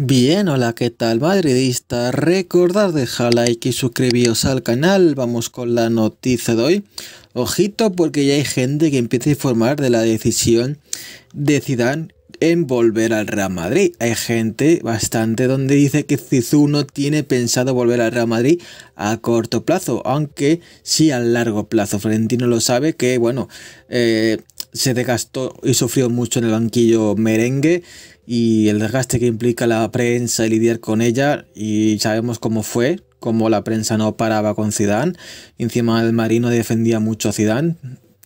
Bien, hola, ¿qué tal madridista? Recordad dejar like y suscribiros al canal, vamos con la noticia de hoy. Ojito porque ya hay gente que empieza a informar de la decisión de Zidane en volver al Real Madrid. Hay gente bastante donde dice que Zizou no tiene pensado volver al Real Madrid a corto plazo, aunque sí a largo plazo. Florentino lo sabe que, bueno, eh, se desgastó y sufrió mucho en el banquillo merengue y el desgaste que implica la prensa y lidiar con ella y sabemos cómo fue, cómo la prensa no paraba con Zidane, encima el Marino defendía mucho a Zidane,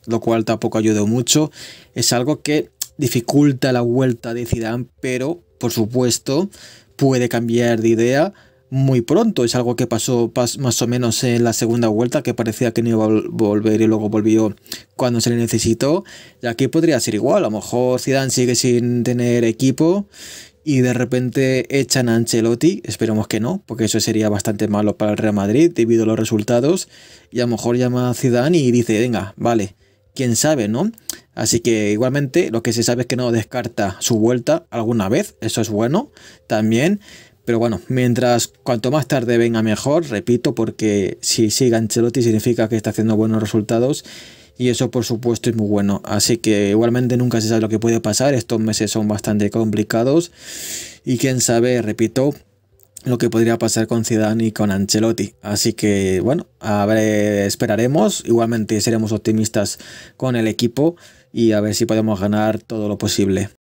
lo cual tampoco ayudó mucho, es algo que dificulta la vuelta de Zidane, pero por supuesto puede cambiar de idea muy pronto. Es algo que pasó más o menos en la segunda vuelta, que parecía que no iba a volver y luego volvió cuando se le necesitó. Y aquí podría ser igual. A lo mejor Zidane sigue sin tener equipo y de repente echan a Ancelotti, esperemos que no, porque eso sería bastante malo para el Real Madrid debido a los resultados, y a lo mejor llama a Zidane y dice, venga, vale, quién sabe, ¿no? Así que igualmente lo que se sabe es que no descarta su vuelta alguna vez, eso es bueno también, pero bueno, mientras cuanto más tarde venga mejor, repito, porque si sigue Ancelotti significa que está haciendo buenos resultados y eso por supuesto es muy bueno. Así que igualmente nunca se sabe lo que puede pasar, estos meses son bastante complicados y quién sabe, repito, lo que podría pasar con Zidane y con Ancelotti. Así que bueno, a ver, esperaremos, igualmente seremos optimistas con el equipo y a ver si podemos ganar todo lo posible.